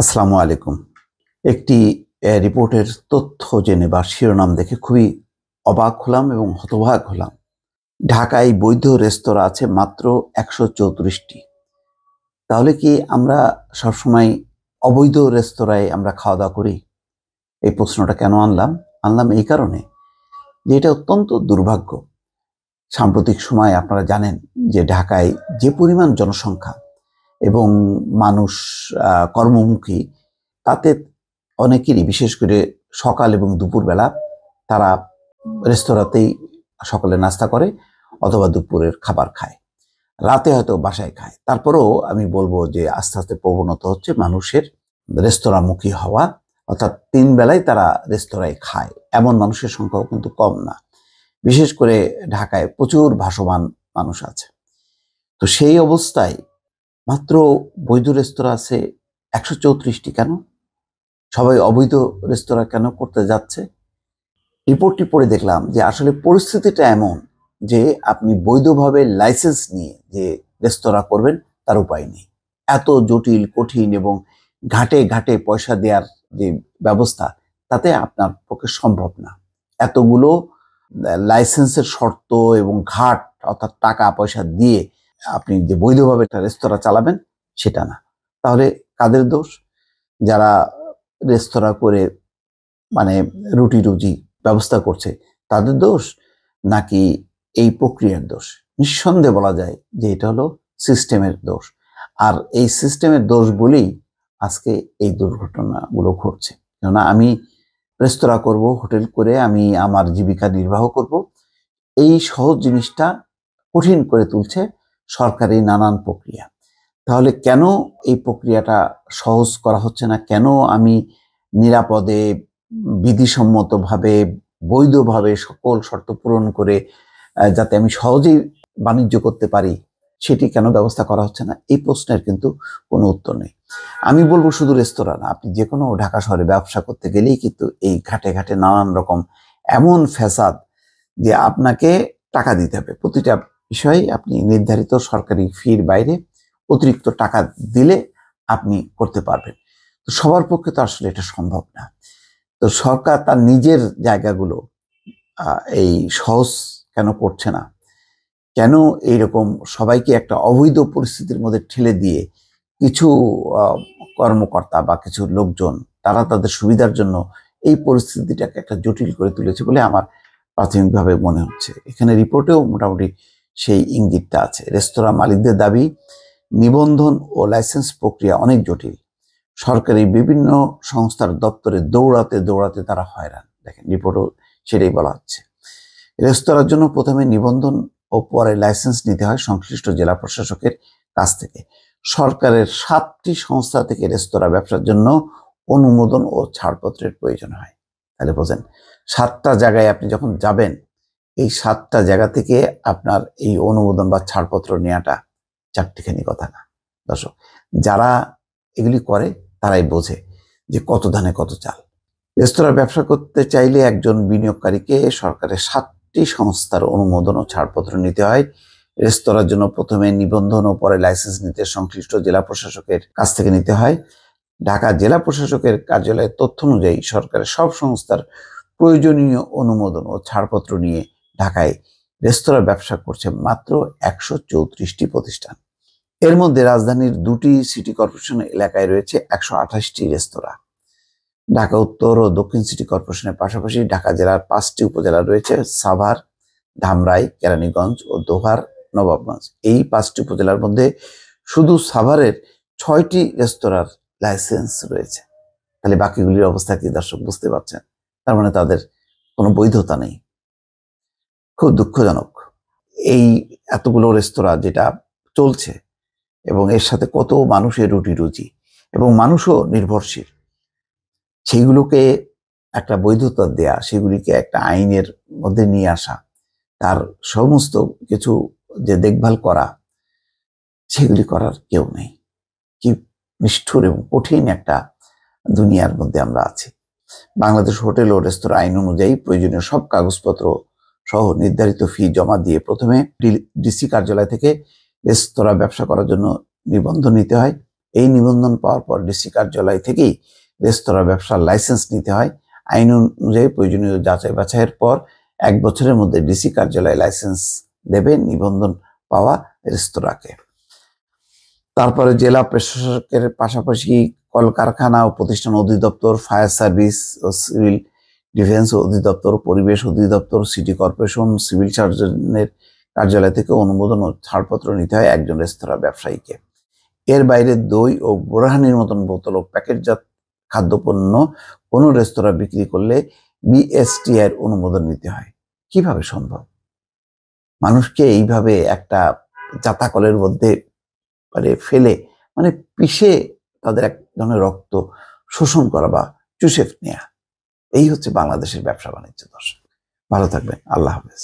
আসসালামু আলাইকুম একটি রিপোর্টের তথ্য জেনে বা শিরোনাম দেখে খুবই অবাক হলাম এবং হতভাগ হলাম ঢাকায় বৈধ রেস্তোরাঁ আছে মাত্র একশো চৌত্রিশটি তাহলে কি আমরা সবসময় অবৈধ রেস্তোরাঁয় আমরা খাওয়া দাওয়া করি এই প্রশ্নটা কেন আনলাম আনলাম এই কারণে যে এটা অত্যন্ত দুর্ভাগ্য সাম্প্রতিক সময়ে আপনারা জানেন যে ঢাকায় যে পরিমাণ জনসংখ্যা এবং মানুষ কর্মমুখী তাতে অনেকেরই বিশেষ করে সকাল এবং দুপুরবেলা তারা রেস্তোরাঁতেই সকালে নাস্তা করে অথবা দুপুরের খাবার খায় রাতে হয়তো বাসায় খায় তারপরেও আমি বলবো যে আস্তে আস্তে প্রবণতা হচ্ছে মানুষের রেস্তোরাঁমুখী হওয়া অর্থাৎ তিন বেলায় তারা রেস্তোরাঁয় খায় এমন মানুষের সংখ্যাও কিন্তু কম না বিশেষ করে ঢাকায় প্রচুর ভাসমান মানুষ আছে তো সেই অবস্থায় মাত্র বৈধ রেস্তোরাঁ আছে একশো চৌত্রিশটি কেন সবাই অবৈধ রেস্তোরাঁ কেন করতে যাচ্ছে রিপোর্টটি পড়ে দেখলাম যে আসলে পরিস্থিতিটা এমন যে আপনি বৈধভাবে লাইসেন্স নিয়ে যে রেস্তোরাঁ করবেন তার উপায় নেই এত জটিল কঠিন এবং ঘাটে ঘাটে পয়সা দেওয়ার যে ব্যবস্থা তাতে আপনার পক্ষে সম্ভব না এতগুলো লাইসেন্সের শর্ত এবং ঘাট অর্থাৎ টাকা পয়সা দিয়ে আপনি যে বৈধভাবে একটা রেস্তোরাঁ চালাবেন সেটা না তাহলে কাদের দোষ যারা রেস্তোরাঁ করে মানে রুটি রুজি ব্যবস্থা করছে তাদের দোষ নাকি এই প্রক্রিয়ার দোষ নিঃসন্দেহে বলা যায় যে এটা হলো সিস্টেমের দোষ আর এই সিস্টেমের দোষ বলেই আজকে এই দুর্ঘটনাগুলো ঘটছে কেননা আমি রেস্তোরাঁ করব হোটেল করে আমি আমার জীবিকা নির্বাহ করব এই সহজ জিনিসটা কঠিন করে তুলছে সরকারি নানান প্রক্রিয়া তাহলে কেন এই প্রক্রিয়াটা সহজ করা হচ্ছে না কেন আমি নিরাপদে বিধিসম্মতভাবে বৈধভাবে সকল শর্ত পূরণ করে যাতে আমি সহজেই বাণিজ্য করতে পারি সেটি কেন ব্যবস্থা করা হচ্ছে না এই প্রশ্নের কিন্তু কোনো উত্তর নেই আমি বলবো শুধু রেস্তোরাঁ না আপনি যে কোনো ঢাকা শহরে ব্যবসা করতে গেলেই কিন্তু এই ঘাটে ঘাটে নানান রকম এমন ফ্যাসাদ যে আপনাকে টাকা দিতে হবে প্রতিটা বিষয়ে আপনি নির্ধারিত সরকারি ফির বাইরে অতিরিক্ত টাকা দিলে আপনি করতে পারবেন তো সবার পক্ষে তো আসলে এটা সম্ভব না তো সরকার তার নিজের জায়গাগুলো এই সহজ কেন করছে না কেন এই রকম সবাইকে একটা অবৈধ পরিস্থিতির মধ্যে ঠেলে দিয়ে কিছু কর্মকর্তা বা কিছু লোকজন তারা তাদের সুবিধার জন্য এই পরিস্থিতিটাকে একটা জটিল করে তুলেছে বলে আমার প্রাথমিকভাবে মনে হচ্ছে এখানে রিপোর্টেও মোটামুটি সেই ইঙ্গিতটা আছে রেস্তোরাঁ মালিকদের দাবি নিবন্ধন ও লাইসেন্স প্রক্রিয়া অনেক জটিল সরকারি বিভিন্ন সংস্থার দপ্তরে দৌড়াতে দৌড়াতে তারা হয়রান দেখেন রিপোর্টও সেটাই বলা হচ্ছে রেস্তোরাঁর জন্য প্রথমে নিবন্ধন ও পরে লাইসেন্স নিতে হয় সংশ্লিষ্ট জেলা প্রশাসকের কাছ থেকে সরকারের সাতটি সংস্থা থেকে রেস্তোরাঁ ব্যবসার জন্য অনুমোদন ও ছাড়পত্রের প্রয়োজন হয় তাহলে বোঝেন সাতটা জায়গায় আপনি যখন যাবেন এই সাতটা জায়গা থেকে আপনার এই অনুমোদন বা ছাড়পত্র নেওয়াটা চারটিখানি কথা না দর্শক যারা এগুলি করে তারাই বোঝে যে কত ধানে কত চাল রেস্তোরাঁর ব্যবসা করতে চাইলে একজন বিনিয়োগকারীকে সরকারের সাতটি সংস্থার অনুমোদন ও ছাড়পত্র নিতে হয় রেস্তোরাঁর জন্য প্রথমে নিবন্ধন ও পরে লাইসেন্স নিতে সংশ্লিষ্ট জেলা প্রশাসকের কাছ থেকে নিতে হয় ঢাকা জেলা প্রশাসকের কার্যালয়ের তথ্য অনুযায়ী সরকারের সব সংস্থার প্রয়োজনীয় অনুমোদন ও ছাড়পত্র নিয়ে ঢাকায় রেস্তোরাঁ ব্যবসা করছে মাত্র একশো চৌত্রিশটি প্রতিষ্ঠান এর মধ্যে রাজধানীর দুটি সিটি কর্পোরেশন এলাকায় রয়েছে একশো আঠাশটি রেস্তোরাঁ ঢাকা উত্তর ও দক্ষিণ সিটি কর্পোরেশনের পাশাপাশি ঢাকা জেলার পাঁচটি উপজেলা রয়েছে সাভার ধামরাই কেরানীগঞ্জ ও দোহার নবাবগঞ্জ এই পাঁচটি উপজেলার মধ্যে শুধু সাভারের ছয়টি রেস্তোরাঁর লাইসেন্স রয়েছে তাহলে বাকিগুলির অবস্থা কি দর্শক বুঝতে পারছেন তার মানে তাদের কোনো বৈধতা নেই খুব দুঃখজনক এই এতগুলো রেস্তোরাঁ যেটা চলছে এবং এর সাথে কত মানুষের রুটি রুচি এবং মানুষও নির্ভরশীল সেইগুলোকে একটা বৈধতা দেয়া সেগুলিকে একটা আইনের মধ্যে নিয়ে আসা তার সমস্ত কিছু যে দেখভাল করা সেগুলি করার কেউ নেই কি নিষ্ঠুর এবং কঠিন একটা দুনিয়ার মধ্যে আমরা আছি বাংলাদেশ হোটেল ও রেস্তোরাঁ আইন অনুযায়ী প্রয়োজনীয় সব কাগজপত্র সহ নির্ধারিত ফি জমা দিয়ে প্রথমে ডিসি কার্যালয় থেকে রেস্তোরাঁ ব্যবসা করার জন্য নিবন্ধন নিতে হয় এই নিবন্ধন পাওয়ার পর ডিসি কার্যালয় থেকেই রেস্তোরাঁ ব্যবসার লাইসেন্স নিতে হয় আইন অনুযায়ী প্রয়োজনীয় যাচাই বাছাইয়ের পর এক বছরের মধ্যে ডিসি কার্যালয় লাইসেন্স দেবে নিবন্ধন পাওয়া রেস্তোরাঁকে তারপরে জেলা প্রশাসকের পাশাপাশি কলকারখানা ও প্রতিষ্ঠান অধিদপ্তর ফায়ার সার্ভিস ও সিভিল ডিফেন্স অধিদপ্তর পরিবেশ অধিদপ্তর সিটি কর্পোরেশন সিভিল সার্জনের কার্যালয় থেকে অনুমোদন ও ছাড়পত্র নিতে হয় একজন রেস্তোরাঁ ব্যবসায়ীকে এর বাইরে দই ও বোরাহানির মতন বোতল ও প্যাকেটজাত খাদ্যপণ্য কোনো রেস্তোরাঁ বিক্রি করলে বিএসটিআইয়ের অনুমোদন নিতে হয় কিভাবে সম্ভব মানুষকে এইভাবে একটা চাতাকলের মধ্যে মানে ফেলে মানে পিষে তাদের এক ধরনের রক্ত শোষণ করা বা চুষে নেয়া এই হচ্ছে বাংলাদেশের ব্যবসা বাণিজ্য দশা ভালো থাকবেন আল্লাহ হাফেজ